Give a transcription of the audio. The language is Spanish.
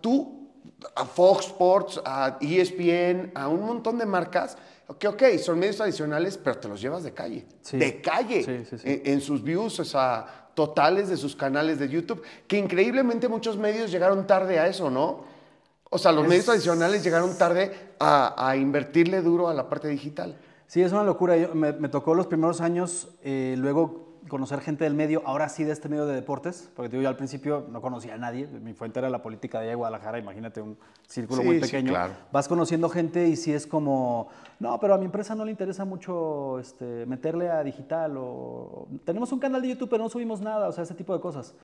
tú a Fox Sports, a ESPN, a un montón de marcas, que ok, son medios tradicionales, pero te los llevas de calle. De calle. en, sus views, o totales de sus canales de YouTube, que increíblemente muchos medios llegaron tarde a eso, ¿no? O sea, los medios tradicionales llegaron tarde a, invertirle duro a la parte digital. Sí, es una locura. me, tocó los primeros años, eh, luego conocer gente del medio, ahora sí de este medio de deportes, porque digo, yo al principio no conocía a nadie, mi fuente era la política de Guadalajara, imagínate un círculo muy pequeño. Vas conociendo gente y si es como, no, pero a mi empresa no le interesa mucho este, meterle a digital o tenemos un canal de YouTube pero no subimos nada, o sea, ese tipo de cosas.